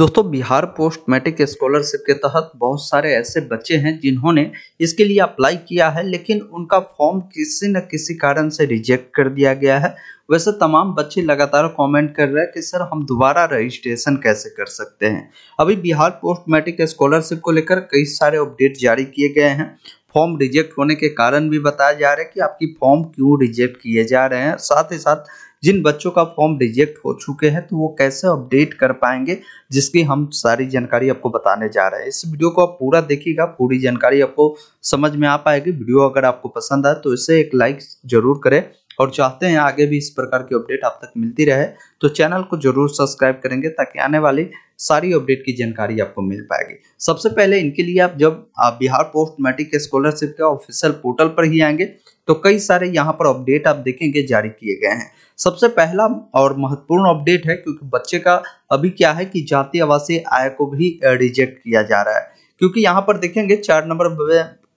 दोस्तों Bihar post matric scholarship के तहत बहुत सारे ऐसे बच्चे हैं जिन्होंने इसके लिए अप्लाई किया है लेकिन उनका फॉर्म किसी न किसी कारण से रिजेक्ट कर दिया गया है वैसे तमाम बच्चे लगातार कमेंट कर रहे हैं कि सर हम दोबारा रजिस्ट्रेशन कैसे कर सकते हैं अभी बिहार पोस्ट मैट्रिक स्कॉलरशिप को लेकर कई सारे अपडेट जारी किए गए हैं फॉर्म रिजेक्ट होने के कारण भी बताया जा रहा है कि आपकी फॉर्म क्यों रिजेक्ट किए जा रहे हैं साथ ही साथ जिन बच्चों का फॉर्म रिजेक्ट हो चुके हैं तो वो कैसे अपडेट कर पाएंगे जिसकी हम सारी जानकारी आपको बताने जा रहे हैं इस वीडियो को आप पूरा देखिएगा पूरी जानकारी आपको समझ में आ पाएगी वीडियो अगर आपको पसंद आए तो इसे एक लाइक जरूर करें और चाहते हैं आगे भी इस प्रकार की अपडेट आप तक मिलती रहे तो चैनल को जरूर सब्सक्राइब करेंगे ताकि आने वाली सारी अपडेट की जानकारी आपको मिल पाएगी सबसे पहले इनके लिए आप जब आप बिहार पोस्ट मैट्रिक स्कॉलरशिप के ऑफिशियल पोर्टल पर ही आएंगे तो कई सारे यहाँ पर अपडेट आप देखेंगे जारी किए गए हैं सबसे पहला और महत्वपूर्ण अपडेट है क्योंकि बच्चे का अभी क्या है कि जाति आवासीय आय को भी रिजेक्ट किया जा रहा है क्योंकि यहाँ पर देखेंगे चार नंबर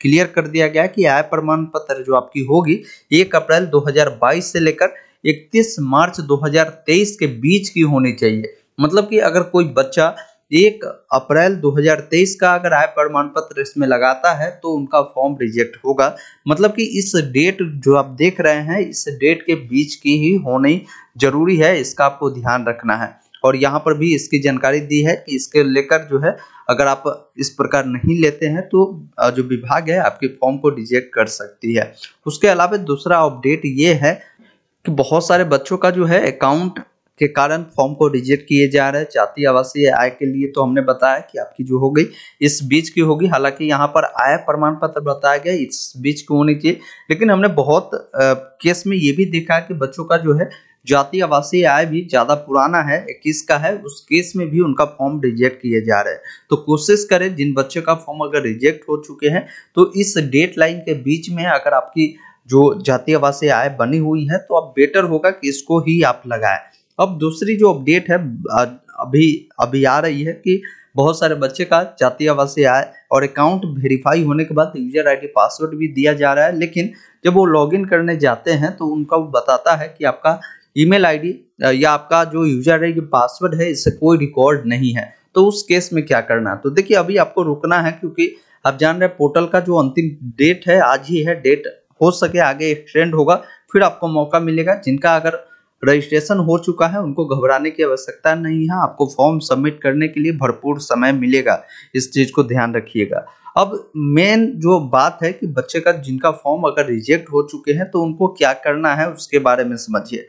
क्लियर कर दिया गया कि आय प्रमाण पत्र जो आपकी होगी एक अप्रैल 2022 से लेकर 31 मार्च 2023 के बीच की होनी चाहिए मतलब कि अगर कोई बच्चा एक अप्रैल 2023 का अगर आय प्रमाण पत्र इसमें लगाता है तो उनका फॉर्म रिजेक्ट होगा मतलब कि इस डेट जो आप देख रहे हैं इस डेट के बीच की ही होनी जरूरी है इसका आपको ध्यान रखना है और यहाँ पर भी इसकी जानकारी दी है कि इसके लेकर जो है अगर आप इस प्रकार नहीं लेते हैं तो जो विभाग है आपके फॉर्म को रिजेक्ट कर सकती है उसके अलावा दूसरा अपडेट ये है कि बहुत सारे बच्चों का जो है अकाउंट के कारण फॉर्म को रिजेक्ट किए जा रहे हैं जाति आवासीय आय के लिए तो हमने बताया कि आपकी जो हो गई इस बीच की होगी हालांकि यहाँ पर आय प्रमाण पत्र बताया गया इस बीच की होनी चाहिए लेकिन हमने बहुत आ, केस में ये भी देखा कि बच्चों का जो है जाति आवासीय आय भी ज़्यादा पुराना है इक्कीस का है उस केस में भी उनका फॉर्म रिजेक्ट किए जा रहे हैं तो कोशिश करें जिन बच्चे का फॉर्म अगर रिजेक्ट हो चुके हैं तो इस डेट लाइन के बीच में अगर आपकी जो जाति आवासीय आय बनी हुई है तो अब बेटर होगा कि इसको ही आप लगाएं अब दूसरी जो अपडेट है अभी अभी आ रही है कि बहुत सारे बच्चे का जाति आवासीय आए और अकाउंट वेरीफाई होने के बाद यूजर आईडी पासवर्ड भी दिया जा रहा है लेकिन जब वो लॉगिन करने जाते हैं तो उनका वो बताता है कि आपका ईमेल आईडी या आपका जो यूजर आईडी पासवर्ड है इससे कोई रिकॉर्ड नहीं है तो उस केस में क्या करना है तो देखिए अभी आपको रुकना है क्योंकि आप जान रहे हैं पोर्टल का जो अंतिम डेट है आज ही है डेट हो सके आगे एक्सटेंड होगा फिर आपको मौका मिलेगा जिनका अगर रजिस्ट्रेशन हो चुका है उनको घबराने की आवश्यकता नहीं है आपको फॉर्म सबमिट करने के लिए भरपूर समय मिलेगा इस चीज़ को ध्यान रखिएगा अब मेन जो बात है कि बच्चे का जिनका फॉर्म अगर रिजेक्ट हो चुके हैं तो उनको क्या करना है उसके बारे में समझिए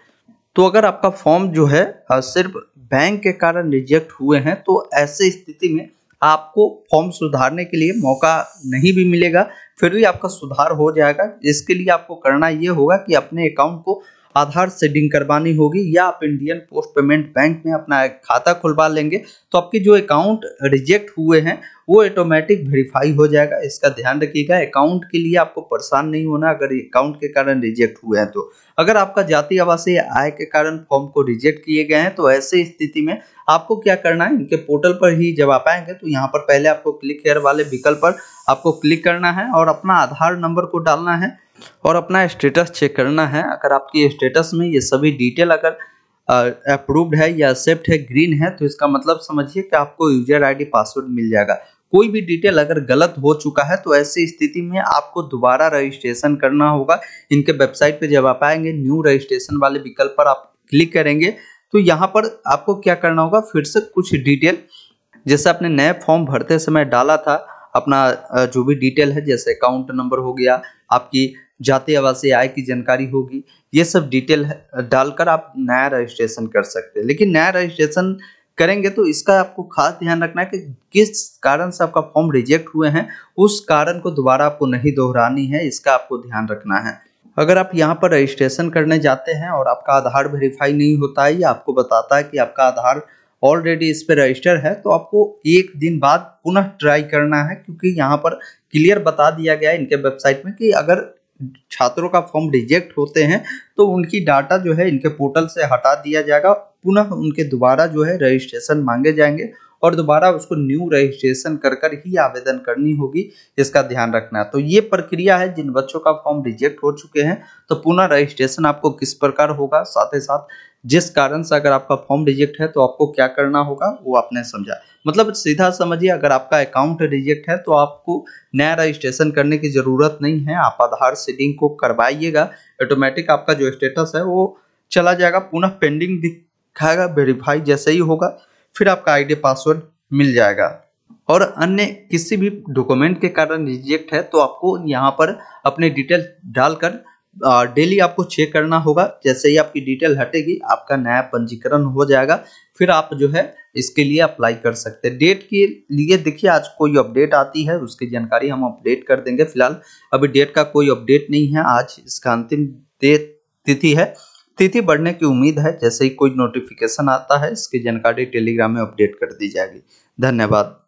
तो अगर आपका फॉर्म जो है सिर्फ बैंक के कारण रिजेक्ट हुए हैं तो ऐसे स्थिति में आपको फॉर्म सुधारने के लिए मौका नहीं भी मिलेगा फिर भी आपका सुधार हो जाएगा इसके लिए आपको करना ये होगा कि अपने अकाउंट को आधार से करवानी होगी या आप इंडियन पोस्ट पेमेंट बैंक में अपना खाता खुलवा लेंगे तो आपके जो अकाउंट रिजेक्ट हुए हैं वो ऑटोमेटिक वेरीफाई हो जाएगा इसका ध्यान रखिएगा अकाउंट के लिए आपको परेशान नहीं होना अगर अकाउंट के कारण रिजेक्ट हुए हैं तो अगर आपका जाति आवासीय आय के कारण फॉर्म को रिजेक्ट किए गए हैं तो ऐसे स्थिति में आपको क्या करना है इनके पोर्टल पर ही जब आप आएंगे तो यहाँ पर पहले आपको क्लिक हेयर वाले विकल्प पर आपको क्लिक करना है और अपना आधार नंबर को डालना है और अपना स्टेटस चेक करना है अगर आपकी स्टेटस में ये सभी डिटेल अगर अप्रूव्ड है या एक्सेप्ट है ग्रीन है तो इसका मतलब समझिए कि आपको यूजर आईडी पासवर्ड मिल जाएगा कोई भी डिटेल अगर गलत हो चुका है तो ऐसी स्थिति में आपको दोबारा रजिस्ट्रेशन करना होगा इनके वेबसाइट पे जब आप आएंगे न्यू रजिस्ट्रेशन वाले विकल्प पर आप क्लिक करेंगे तो यहाँ पर आपको क्या करना होगा फिर से कुछ डिटेल जैसे आपने नए फॉर्म भरते समय डाला था अपना जो भी डिटेल है जैसे अकाउंट नंबर हो गया आपकी जाते आवासीय आय की जानकारी होगी ये सब डिटेल डालकर आप नया रजिस्ट्रेशन कर सकते हैं लेकिन नया रजिस्ट्रेशन करेंगे तो इसका आपको खास ध्यान रखना है कि किस कारण से आपका फॉर्म रिजेक्ट हुए हैं उस कारण को दोबारा आपको नहीं दोहरानी है इसका आपको ध्यान रखना है अगर आप यहाँ पर रजिस्ट्रेशन करने जाते हैं और आपका आधार वेरीफाई नहीं होता है या आपको बताता है कि आपका आधार ऑलरेडी इस पर रजिस्टर है तो आपको एक दिन बाद पुनः ट्राई करना है क्योंकि यहाँ पर क्लियर बता दिया गया है इनके वेबसाइट में कि अगर छात्रों का फॉर्म रिजेक्ट होते हैं तो उनकी डाटा जो है इनके पोर्टल से हटा दिया जाएगा पुनः उनके दोबारा जो है रजिस्ट्रेशन मांगे जाएंगे और दोबारा उसको न्यू रजिस्ट्रेशन कर कर ही आवेदन करनी होगी इसका ध्यान रखना तो ये प्रक्रिया है जिन बच्चों का फॉर्म रिजेक्ट हो चुके हैं तो पुनः रजिस्ट्रेशन आपको किस प्रकार होगा साथ ही साथ जिस कारण से अगर आपका फॉर्म रिजेक्ट है तो आपको क्या करना होगा वो आपने समझा मतलब सीधा समझिए अगर आपका अकाउंट रिजेक्ट है तो आपको नया रजिस्ट्रेशन करने की ज़रूरत नहीं है आप आधार से को करवाइएगा ऑटोमेटिक आपका जो स्टेटस है वो चला जाएगा पुनः पेंडिंग दिखाएगा वेरीफाई जैसे ही होगा फिर आपका आईडी पासवर्ड मिल जाएगा और अन्य किसी भी डॉक्यूमेंट के कारण रिजेक्ट है तो आपको यहाँ पर अपने डिटेल डालकर डेली आपको चेक करना होगा जैसे ही आपकी डिटेल हटेगी आपका नया पंजीकरण हो जाएगा फिर आप जो है इसके लिए अप्लाई कर सकते हैं डेट के लिए देखिए आज कोई अपडेट आती है उसकी जानकारी हम अपडेट कर देंगे फिलहाल अभी डेट का कोई अपडेट नहीं है आज इसका अंतिम तिथि है तिथि बढ़ने की उम्मीद है जैसे ही कोई नोटिफिकेशन आता है इसकी जानकारी टेलीग्राम में अपडेट कर दी जाएगी धन्यवाद